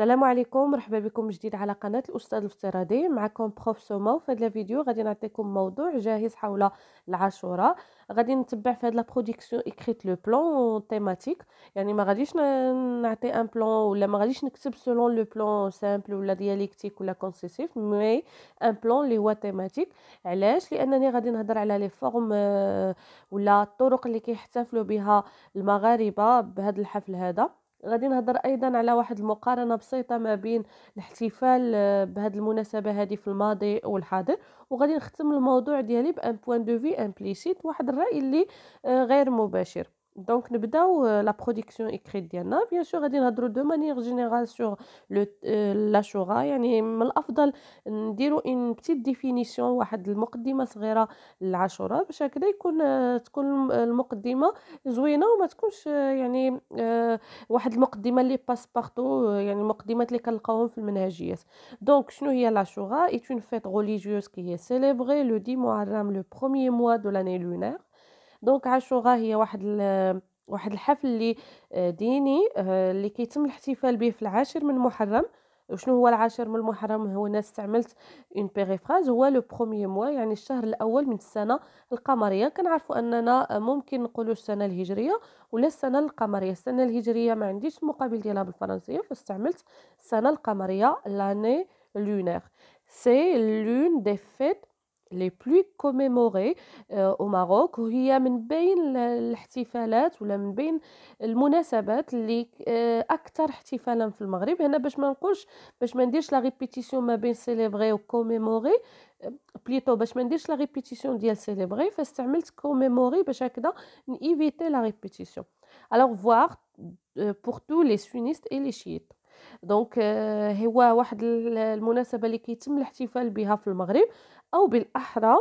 السلام عليكم مرحبا بكم جديد على قناه الاستاذ الافتراضي معكم بروف سوما في هذا الفيديو غادي نعطيكم موضوع جاهز حول العاشوراء غادي نتبع في هاد لا برودكسيون اكريت لو بلون تيماتيك يعني ما غاديش نعطي ان بلون ولا ما غاديش نكتب سولون لو بلون سامبل ولا دياليكتيك ولا كونسيسيف مي ان بلون اللي هو تيماتيك علاش لانني غادي نهضر على لي فورم آه، ولا الطرق اللي كيحتفلوا بها المغاربه بهذا الحفل هذا غادي نهضر ايضا على واحد المقارنه بسيطه ما بين الاحتفال آه، بهاد المناسبه هذه في الماضي والحاضر وغادي نختم الموضوع ديالي بان بوين دو في امبليسيت واحد الراي اللي آه، غير مباشر دونك نبداو لا برودكسيون اكريت ديالنا بيان سور غادي نهضروا دو مانيير جينيرال سور لو لا شورا يعني من الافضل نديروا ان بتيت ديفينيسيون واحد المقدمه صغيره للعاشورا باش هكذا يكون تكون المقدمه زوينه وما تكونش يعني واحد المقدمه اللي باس بارتو يعني المقدمات اللي كنلقاوهم في المنهجيات دونك شنو هي شورا ايت اون فيت ريليجيوز كي هي سيليبري لو دي محرم لو بروميير موا دو لاني لونير دونك عاشوغا هي واحد واحد الحفل اللي آه، ديني اللي آه، كيتم الاحتفال به في العاشر من محرم وشنو هو العاشر من محرم هو انا استعملت اون بيريفراز هو لو بروميي موا يعني الشهر الاول من السنه القمريه كنعرفوا اننا آه، ممكن نقولوا السنه الهجريه ولا السنه القمريه السنه الهجريه ما عنديش المقابل ديالها بالفرنسيه فاستعملت السنه القمريه لاني لونير سي لون دي فيت لي بلو كوميموري او ماروك وهي من بين الاحتفالات ولا من بين المناسبات اللي اكثر احتفالا في المغرب هنا باش ما نقولش باش ما نديرش لا ريبيتيسيون ما بين سيليبري وكوميموري بليتو باش ما نديرش لا ريبيتيسيون ديال سيليبري فاستعملت كوميموري باش هكذا نيفيتي لا ريبيتيسيون الوغ فوار بور تو لي سونيست اي لي شيت دونك هو واحد المناسبه اللي كيتم الاحتفال بها في المغرب أو بالأحرى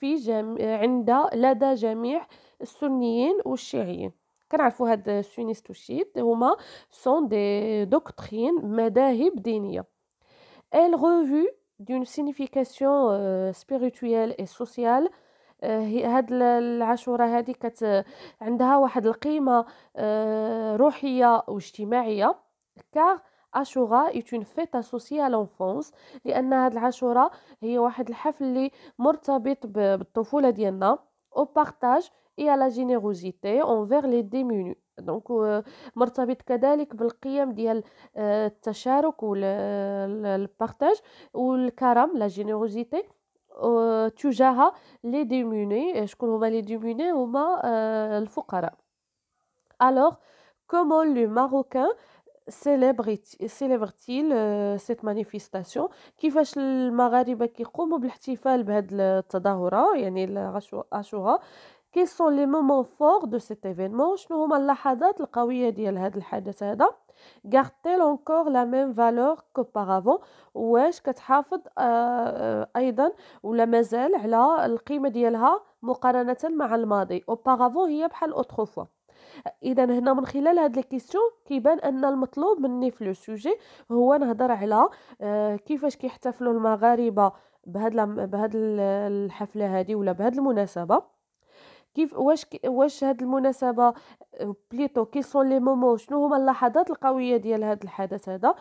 في جم... عند لدى جميع السنيين والشيعيين كنعرفوا هاد السونيست والشيت هما سون دي دوكترين مذاهب دينيه euh, euh, ال ريفو دون سينيفيكاسيون euh, اي سوسيال هاد العاشوره هادي كت عندها واحد القيمه euh، روحيه واجتماعيه كار اشورا يتون فيت fête associée لان هاد العاشوراء هي واحد الحفل اللي مرتبط بالطفوله ديالنا او بارتاج اي على جينيروزيتي اونفير لي ديمينو دونك مرتبط كذلك بالقيم ديال آه، التشارك والبارتاج والكرم لا آه، جينيروزيتي تجاه لي ديميني شكون هما لي ديميني هما آه، الفقراء الوغ كومون لو ماروكان سيليبرتي سيت مانيفيستاسيون كيفاش المغاربه كيقوموا بالاحتفال بهذه التظاهره يعني عاشوها كي سون لي مومون فور دو سيت ايفينمون شنو هما اللحظات القويه ديال هاد الحدث هذا غارتيل اونكور لا ميم فالور باغافون واش كتحافظ ايضا ولا مازال على القيمه ديالها مقارنه مع الماضي باغافون هي بحال اوتروفوا اذا هنا من خلال هاد لي كيسيون كيبان ان المطلوب مني في لو سوجي هو نهضر على آه، كيفاش كيحتفلوا المغاربه بهاد بهاد الحفله هادي ولا بهاد المناسبه كيف واش واش هاد المناسبه بليتو كي سون لي مومون شنو هما اللحظات القويه ديال هاد الحدث هذا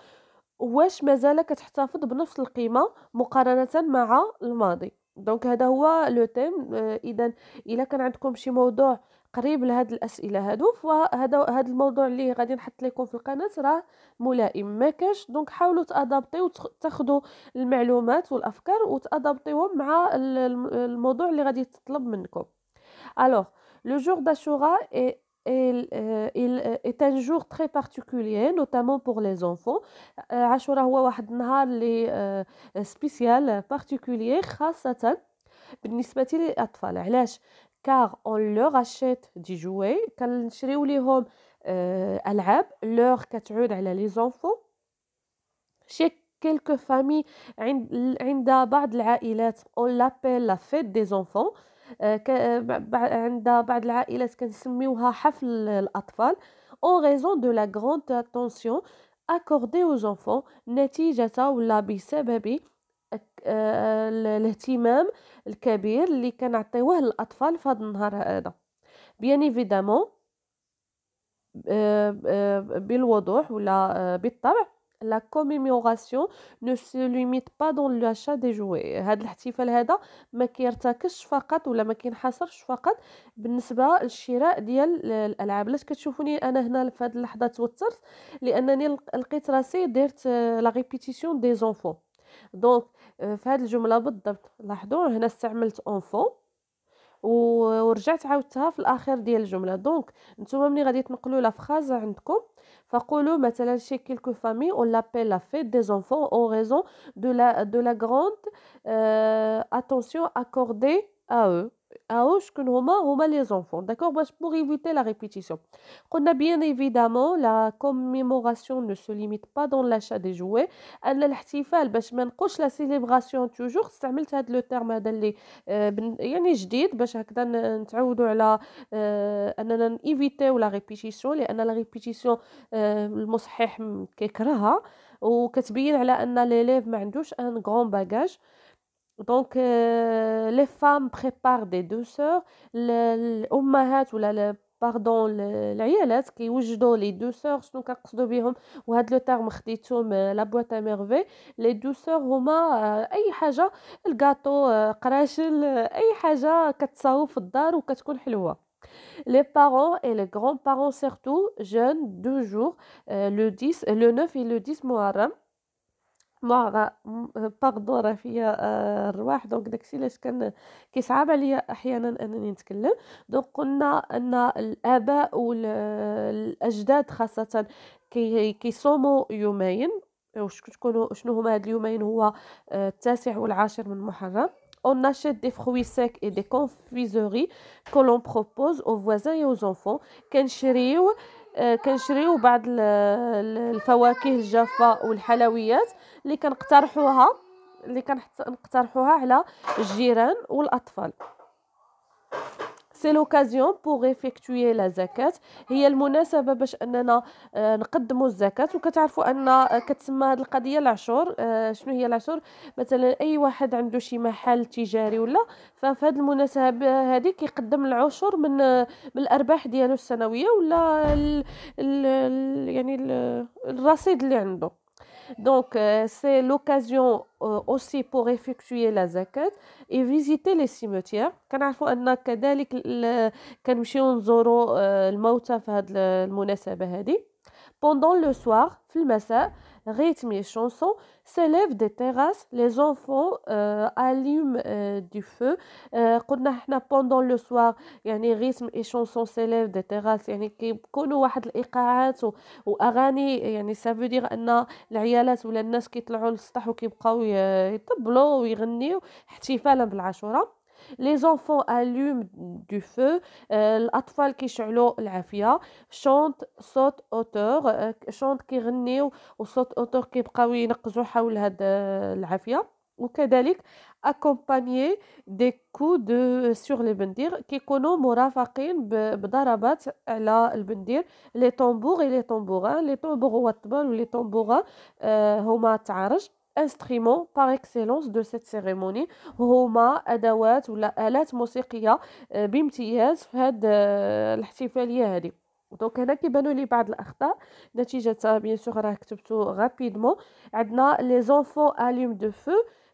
واش مازال كتحتفظ بنفس القيمه مقارنه مع الماضي دونك هذا هو لو تيم آه، اذا الا كان عندكم شي موضوع قريب لهاد الاسئله هادو فهذا هذا الموضوع اللي غادي نحط لكم في القناه راه ملائم ما كاش دونك حاولوا تادابطيو تاخذوا المعلومات والافكار وتادابطيوهم مع الموضوع اللي غادي يتطلب منكم الوغ لو جور d'Ashura est euh, Il, il euh, est un jour très particulier, notamment pour les enfants. عاشوراء euh, هو واحد النهار اللي سبيسيال particulier خاصة بالنسبه للاطفال علاش كار اون لو اشيت دي جوي كنشريو ليهم آه، العاب لوغ كتعود على لي زونفو شي quelques familles عند بعض العائلات اون لابيل لا فيت دي enfants آه، عند بعض العائلات كنسميوها حفل الاطفال اون raison دو لا grande اتونسيون اكوردي او enfants نتيجة ولا بسبب آه، الاهتمام الكبير اللي كنعطيوه للاطفال في هذا النهار هذا بيان ايفيدامون آه، آه، بالوضوح ولا بالطبع لا كوميموراسيون نو سي ليميت با دون لاشا دي جوي هذا الاحتفال هذا ما كيرتكش فقط ولا ما كينحصرش فقط بالنسبه للشراء ديال الالعاب علاش كتشوفوني انا هنا في هذه اللحظه توترت لانني لقيت راسي درت لا ريبيتيسيون دي زونفون دونك آه، في هذه الجمله بالضبط لاحظوا هنا استعملت اونفون ورجعت عاودتها في الاخير ديال الجمله دونك نتوما ملي غادي تنقلوا لا فراز عندكم فقولوا مثلا شي كيلكو فامي او لابيل لا فيت دي زونفون او ريزون دو لا دو لا غروند اتونسيون اكوردي ا او que nous avons les enfants, d'accord Pour éviter la répétition. On bien évidemment, la commémoration ne se limite pas dans l'achat des jouets. Bah, la célébration toujours. C'est le terme la répétition, la répétition, euh, le qui est que l'élève un grand bagage. Donc, euh, les femmes préparent des douceurs. Les ou pardon, les qui ont les douceurs, ce que je veux dire, et le terme que euh, j'ai la boîte à merveilles. les douceurs, c'est quelque chose, le gâteau, euh, le crachel, quelque chose que tu dans la maison ou que tu les parents et les grands-parents, surtout jeunes, deux jours, le, 10, le 9 et le 10 mois مع باغدورة في آه، الرواح دونك داكشي علاش كان كيصعب عليا احيانا انني نتكلم دونك قلنا ان الاباء والاجداد خاصه كيصوموا يومين واش كتكونوا شنو هما هاد اليومين هو آه، التاسع والعاشر من محرم on achète des fruits secs et des confiseries que l'on propose aux voisins et aux enfants كنشريو آه، كنشريو بعض الفواكه الجافه والحلويات اللي كنقترحوها اللي كنقترحوها على الجيران والاطفال سي لوكازيون بوغ ايفيكتوي لا زكاه هي المناسبه باش اننا آه، نقدموا الزكاه وكتعرفوا ان آه، كتسمى هذه القضيه العشور آه، شنو هي العشور مثلا اي واحد عنده شي محل تجاري ولا ففي هذه المناسبه هذه كيقدم العشور من من الارباح ديالو السنويه ولا الـ الـ يعني الـ الرصيد اللي عنده Donc, euh, c'est l'occasion euh, aussi pour effectuer la zakat et visiter les cimetières. Nous ان كذلك كنمشيو نزوروا الموتى في هذه المناسبه pendant le soir le matin. rythme et chanson s'élèvent des terrasses, les enfants euh, allument euh, du feu. Euh, pendant le soir il y a يعني rythme et chanson s'élèvent des terrasses يعني كيكونوا واحد الايقاعات واغاني يعني ça veut dire que les gens ان العيالات ولا الناس كيطلعوا للسطح وكيبقاو يطبلوا ويغنيو احتفالا بالعاشوره les enfants allument du feu, euh, l'atfal qui chantent l'afia, chantent, saute hauteur, euh, chantent qui renaient ou sautent hauteur qui prennent une cousine ou l'afia, ou accompagné des coups euh, sur les bendirs qui connaissent morafakin b'darabat la bendir les tambours et les tambourins hein. les tambours ou les tambourins homa انسترومون باغ اكسيلونس دو سيت سيريموني هما ادوات ولا الات موسيقيه بامتياز في هاد الاحتفاليه هذه دونك هنا كيبانوا لي بعض الاخطاء نتيجه بيان سور راه كتبتو غابيدمون عندنا لي زونفون اليم دو فو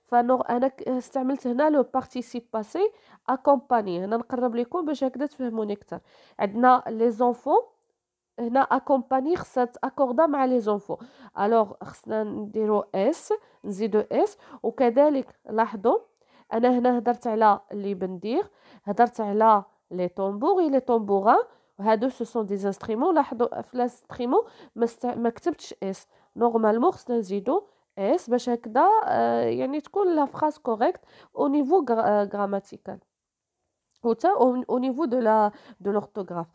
فنو انا استعملت هنا لو بارتيسيپ باسي اكومباني هنا نقرب لكم باش هكذا تفهموني اكثر عندنا لي زونفون هنا اكومباني خصها تاكوردا مع لي زونفو الوغ خصنا نديرو اس نزيدو اس وكذلك لاحظوا انا هنا هدرت على لي بندير هدرت على لي طومبوغ لي طومبوغا وهادو سو سون دي انسترومون لاحظوا في لانسترومون ما كتبتش اس نورمالمون خصنا نزيدو اس باش هكذا يعني تكون لا فراس كوريكت او نيفو غراماتيكال au او نيفو دو لا دو لورتوغراف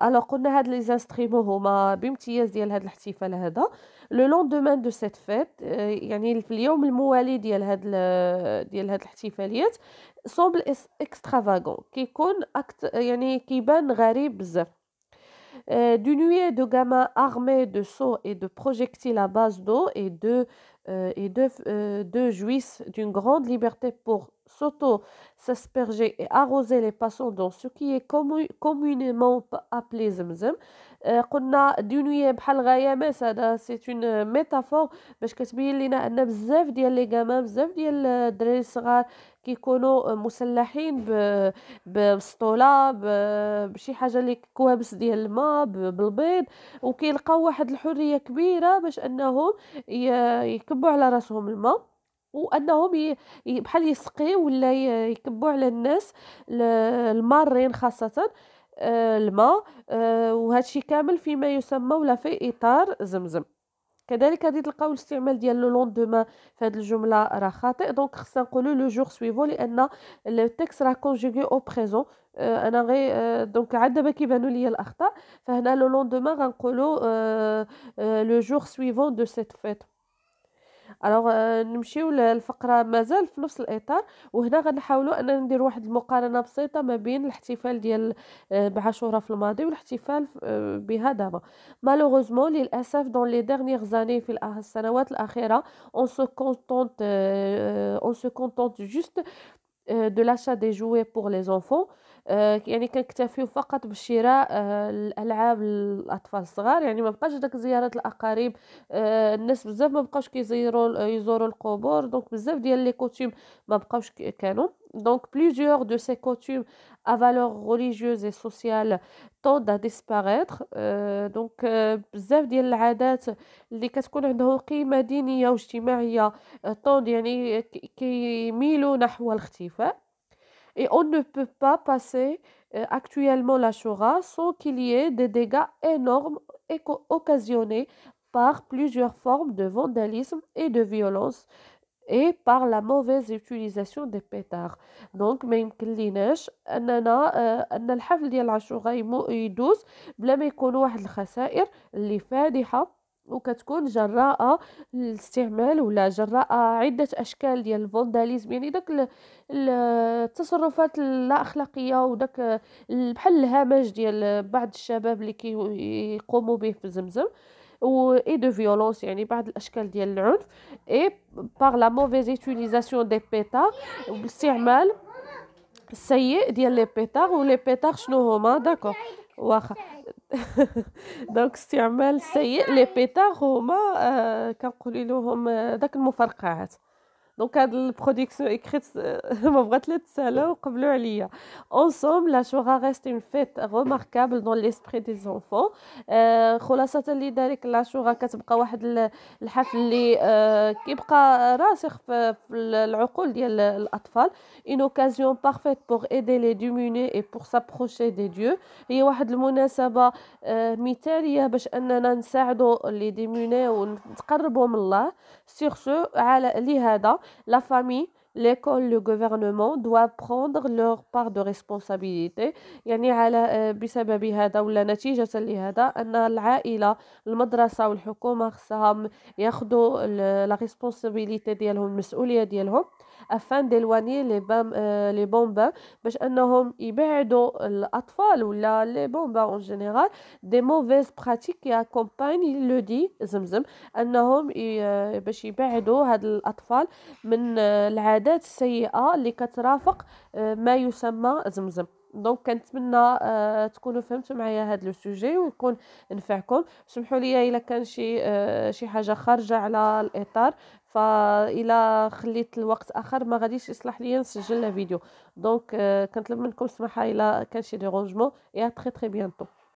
alors قلنا هاد لي انستريمو هما بامتياز ديال هاد الاحتفال هذا لو لوندومان دو سيت فيت يعني في d'une de de et de projectiles à base d'eau et de, et de, d'une grande liberté pour s'auto-s'asperger et arroser les passants dans ce qui est communément appelé zemzem قلنا دنيا بحال غيامات هذا سي اون ميتافور باش كتبين لينا ان بزاف ديال لي كامام بزاف ديال الدراري الصغار كيكونوا مسلحين بسطوله بشي حاجه اللي كوابس ديال الماء بالبيض وكيلقاو واحد الحريه كبيره باش انهم يكبوا على راسهم الماء وانهم بحال يسقيو ولا يكبوا على الناس المارين خاصه آه، الماء الشيء آه، كامل فيما يسمى ولا في اطار زمزم كذلك غادي تلقاو الاستعمال ديال لو لوندوما في هذه الجمله راه خاطئ دونك خصنا نقولوا لو جور سويفون لان التكست راه كونجوغي او بريزون انا غي آه، دونك عاد دابا كيبانوا لي الاخطاء فهنا لو لوندوما غنقولوا لو جور سويفون دو سيت فيت الوغ آه، نمشيو للفقره مازال في نفس الاطار وهنا غنحاولوا اننا ندير واحد المقارنه بسيطه ما بين الاحتفال ديال آه، بعاشوره في الماضي والاحتفال آه، بها دابا مالوغوزمون للاسف دون لي ديرنيغ زاني في السنوات الاخيره اون سو كونتونت اون سو كونتونت جوست de l'achat des jouets pour les enfants آه، يعني كنكتفيو فقط بشراء آه، الالعاب للاطفال الصغار يعني ما بقاش داك زياره الاقارب آه، الناس بزاف ما بقاوش كيزيروا يزوروا القبور دونك بزاف ديال لي كوتيم ما بقاوش كانوا دونك بليزيور دو سي كوتيم ا فالور ريليجيوز اي سوسيال tendent à disparaître. دونك euh, euh, بزاف ديال العادات اللي كتكون عندهم قيمه دينيه واجتماعيه tendent يعني كيميلوا نحو الاختفاء. Et on ne peut pas passer euh, actuellement la Shura sans qu'il y ait des dégâts énormes occasionnés par plusieurs formes de vandalisme et de violence et par la mauvaise utilisation des pétards. Donc, que la Shura est وكتكون جراءه الاستعمال ولا جراءه عده اشكال ديال الفونداليزم يعني داك التصرفات اللا اخلاقيه وداك بحال الهمج ديال بعض الشباب اللي كيقوموا به في زمزم و اي دو فيولونس يعني بعض الاشكال ديال العنف اي باغ لا موفيز utilisation دي بيتار باستعمال السيء ديال لي بيتار ولي بيتار شنو هما داكوغ واخا دونك استعمال سيء لي بيتاغ هما آه، كنقولي لهم آه، داك المفرقعات دونك هاد البروديكسيون اكريت ما بغات لا تسالا وقبلوا عليا اونسوم لا شوغا ريست اون فيت غوماركابل دون ليسبري دي زونفون خلاصه لذلك لا شوغا كتبقى واحد الحفل اللي euh, كيبقى راسخ في العقول ديال الاطفال اون اوكازيون بارفيت بور ايدي لي دوميني اي بور سابروشي دي ديو هي واحد المناسبه euh, مثاليه باش اننا نساعدوا لي دوميني ونتقربوا من الله سيغ سو على لهذا la famille l'école le gouvernement doit prendre leur part de responsabilité يعني على آه، بسبب هذا ولا نتيجة لهذا أن العائلة المدرسة والحكومة خصهم ياخذوا la responsabilité ديالهم المسؤولية ديالهم أفان ديلواني لي بام لي بومبا باش أنهم يبعدوا الأطفال ولا لي بومبا اون جينيرال دي موفيز براتيك qui accompagnent لو دي زمزم أنهم باش يبعدوا هاد الأطفال من العادات السيئة اللي كترافق ما يسمى زمزم دونك كنتمنى تكونوا فهمتوا معايا هذا لو سوجي ويكون نفعكم سمحوا لي الا كان شي شي حاجه خارجه على الاطار فإلا خليت الوقت آخر ما غاديش يصلح ليا نسجل لا فيديو دونك كنطلب منكم السماحه إلا كان شي ديرونجمون يا تري تري بيانتو